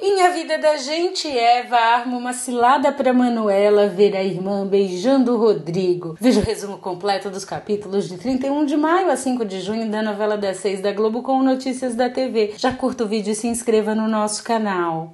Minha vida da gente, Eva arma uma cilada para Manuela ver a irmã beijando o Rodrigo. Veja o resumo completo dos capítulos de 31 de maio a 5 de junho da novela das 6 da Globo com notícias da TV. Já curta o vídeo e se inscreva no nosso canal.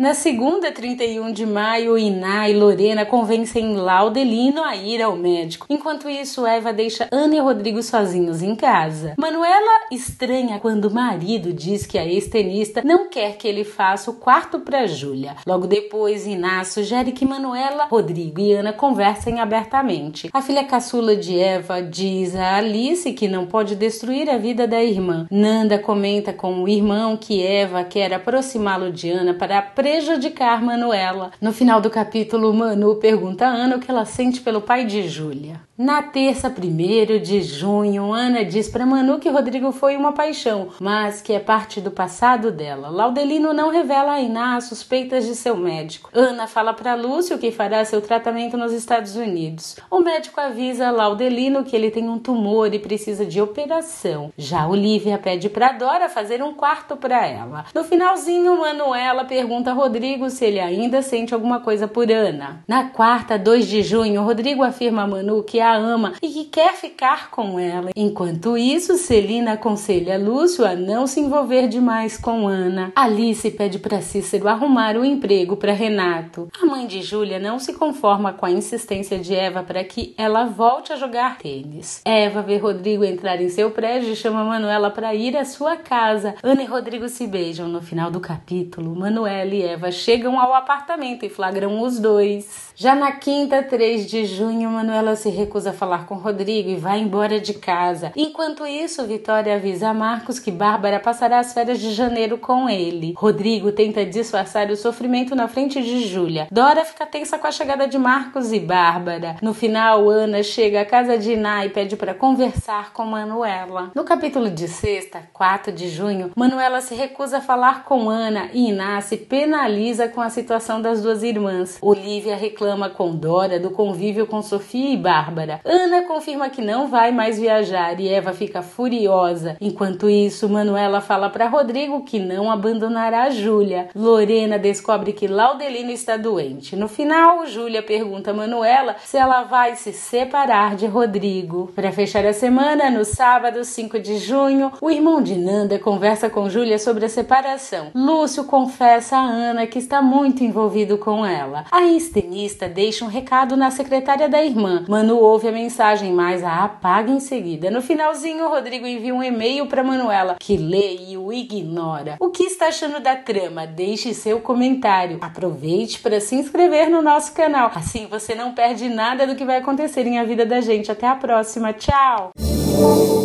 Na segunda, 31 de maio, Iná e Lorena convencem Laudelino a ir ao médico. Enquanto isso, Eva deixa Ana e Rodrigo sozinhos em casa. Manuela estranha quando o marido diz que a ex-tenista não quer que ele faça o quarto para Júlia. Logo depois, Iná sugere que Manuela, Rodrigo e Ana conversem abertamente. A filha caçula de Eva diz a Alice que não pode destruir a vida da irmã. Nanda comenta com o irmão que Eva quer aproximá-lo de Ana para a prejudicar Manuela. No final do capítulo, Manu pergunta a Ana o que ela sente pelo pai de Júlia. Na terça, 1 de junho, Ana diz para Manu que Rodrigo foi uma paixão, mas que é parte do passado dela. Laudelino não revela a Iná as suspeitas de seu médico. Ana fala para Lúcio que fará seu tratamento nos Estados Unidos. O médico avisa Laudelino que ele tem um tumor e precisa de operação. Já Olivia pede para Dora fazer um quarto para ela. No finalzinho, Manuela pergunta a Rodrigo se ele ainda sente alguma coisa por Ana. Na quarta, 2 de junho, Rodrigo afirma a Manu que a a ama e que quer ficar com ela. Enquanto isso, Celina aconselha Lúcio a não se envolver demais com Ana. Alice pede para Cícero arrumar o um emprego para Renato. A mãe de Júlia não se conforma com a insistência de Eva para que ela volte a jogar tênis. Eva vê Rodrigo entrar em seu prédio e chama Manuela para ir à sua casa. Ana e Rodrigo se beijam no final do capítulo. Manuela e Eva chegam ao apartamento e flagram os dois. Já na quinta, 3 de junho, Manuela se recusa recusa a falar com Rodrigo e vai embora de casa. Enquanto isso, Vitória avisa a Marcos que Bárbara passará as férias de janeiro com ele. Rodrigo tenta disfarçar o sofrimento na frente de Júlia. Dora fica tensa com a chegada de Marcos e Bárbara. No final, Ana chega à casa de Iná e pede para conversar com Manuela. No capítulo de sexta, 4 de junho, Manuela se recusa a falar com Ana e Iná se penaliza com a situação das duas irmãs. Olivia reclama com Dora do convívio com Sofia e Bárbara. Ana confirma que não vai mais viajar e Eva fica furiosa. Enquanto isso, Manuela fala para Rodrigo que não abandonará a Júlia. Lorena descobre que Laudelina está doente. No final, Júlia pergunta a Manuela se ela vai se separar de Rodrigo. Para fechar a semana, no sábado, 5 de junho, o irmão de Nanda conversa com Júlia sobre a separação. Lúcio confessa a Ana que está muito envolvido com ela. A estenista deixa um recado na secretária da irmã. Manu ouve a mensagem, mas a apaga em seguida. No finalzinho, Rodrigo envia um e-mail para Manuela, que lê e o ignora. O que está achando da trama? Deixe seu comentário. Aproveite para se inscrever no nosso canal, assim você não perde nada do que vai acontecer em A Vida da Gente. Até a próxima, tchau!